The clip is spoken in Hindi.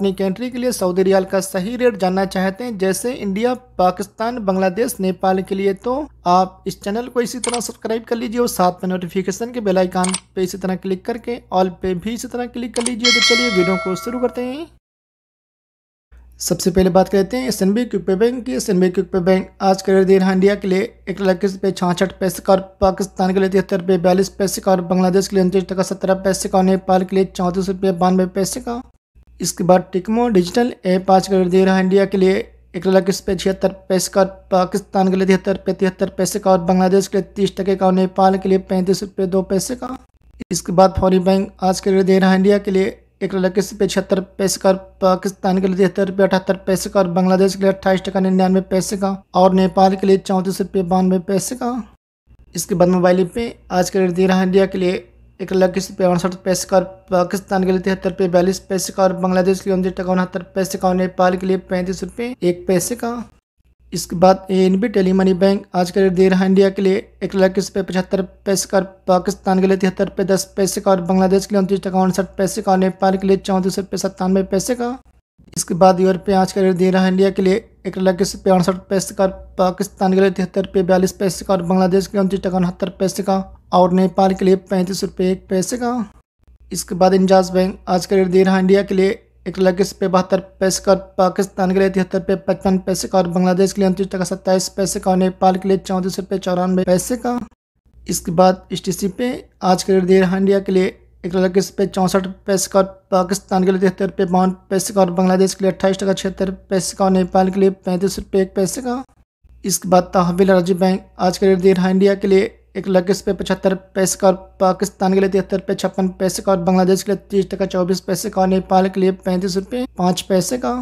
अपनी कंट्री के लिए सऊदी रियाल का सही रेट जानना चाहते हैं जैसे इंडिया पाकिस्तान बांग्लादेश नेपाल के लिए तो आप इस चैनल को इसी तरह सब्सक्राइब कर लीजिए और साथ में नोटिफिकेशन के बेल आइकान पे इसी तरह क्लिक करके ऑल पे भी इसी तरह क्लिक कर लीजिए तो चलिए वीडियो को शुरू करते हैं सबसे पहले बात करते हैं एस एन बी क्यूपे बैंक की एस एन बी क्यूपे बैंक आज का रेट दे रहा है इंडिया के लिए एक लाख इक्कीस रुपये छाछठ पैसे का और पाकिस्तान के लिए तिहत्तर रुपये बयालीस पैसे का और बांग्लादेश के लिए उनतीस टका सत्रह पैसे का और नेपाल के लिए चौंतीस रुपये बानवे पैसे का इसके बाद टिकमो डिजिटल ए पाँच करोड़ दे रहा है इंडिया के लिए एक लाख इस पे छिहत्तर पैसे का पाकिस्तान के लिए तिहत्तर रुपये तिहत्तर पैसे का और बांग्लादेश के लिए तीस टके का और नेपाल के लिए पैंतीस रुपये दो पैसे का इसके बाद फौरी बैंक आज के लिए दे रहा है इंडिया के लिए एक लाख इक्कीस पे छिहत्तर पैसे का पाकिस्तान के लिए तिहत्तर रुपये अठहत्तर पैसे का और बांग्लादेश के लिए अट्ठाईस टका निन्यानवे पैसे का और नेपाल के लिए चौंतीस रुपये बानवे पैसे का इसके बाद मोबाइल पे आज के रेट दे रहा है इंडिया के लिए एक लाख इक्कीस रुपये अड़सठ पैसकार पाकिस्तान के लिए तिहत्तर रुपये बयालीस पैसे का और बांग्लादेश के लिए उनतीस टका उनहत्तर पैसे का और नेपाल के लिए पैंतीस रुपये एक पैसे का इसके बाद N B tele money bank आज का रेट दे रहा है इंडिया के लिए एक लाख इक्कीस रुपये पचहत्तर पैसे का पाकिस्तान के लिए तिहत्तर रुपये दस पैसे का और बांग्लादेश के लिए उनतीस टका उनसठ पैसे का और नेपाल के लिए चौंतीस रुपये सत्तानवे पैसे का इसके बाद यूरोप पे आज का रेट दे रहा है इंडिया के लिए एक लाख पैंसठ पैसे का पाकिस्तान के लिए तिहत्तर रुपये बयालीस पैसे का और बांग्लादेश के लिए उनतीस टका उनहत्तर पैसे का और नेपाल के लिए पैंतीस रुपये एक पैसे का इसके बाद इंजाज बैंक आज का रेट दे रहा है इंडिया के लिए एक लाख रुपये बहत्तर पैसे का पाकिस्तान के लिए तिहत्तर रुपये पचपन पैसे का और बांग्लादेश के लिए उनतीस टका सत्ताईस पैसे का और नेपाल के लिए चौंतीस रुपये चौरानवे पैसे का इसके बाद एस पे आज का रेट दे रहा है इंडिया के लिए एक लाख इक्कीस रुपये चौंसठ रुपये सिक्का पाकिस्तान के लिए तिहत्तर रुपये बावन पैसे का और बांग्लादेश के लिए अट्ठाईस टका छिहत्तर पैसे का और नेपाल के लिए पैंतीस रुपये एक पैसे का इसके बाद तहवील राज्य बैंक आज के रेट दे रहा इंडिया के लिए एक लाख इक्कीस रुपये पचहत्तर पैसे का और पाकिस्तान के लिए तिहत्तर रुपये छप्पन पैसे का और बांग्लादेश के लिए तीस टका चौबीस पैसे का और नेपाल के लिए पैंतीस रुपये पाँच पैसे का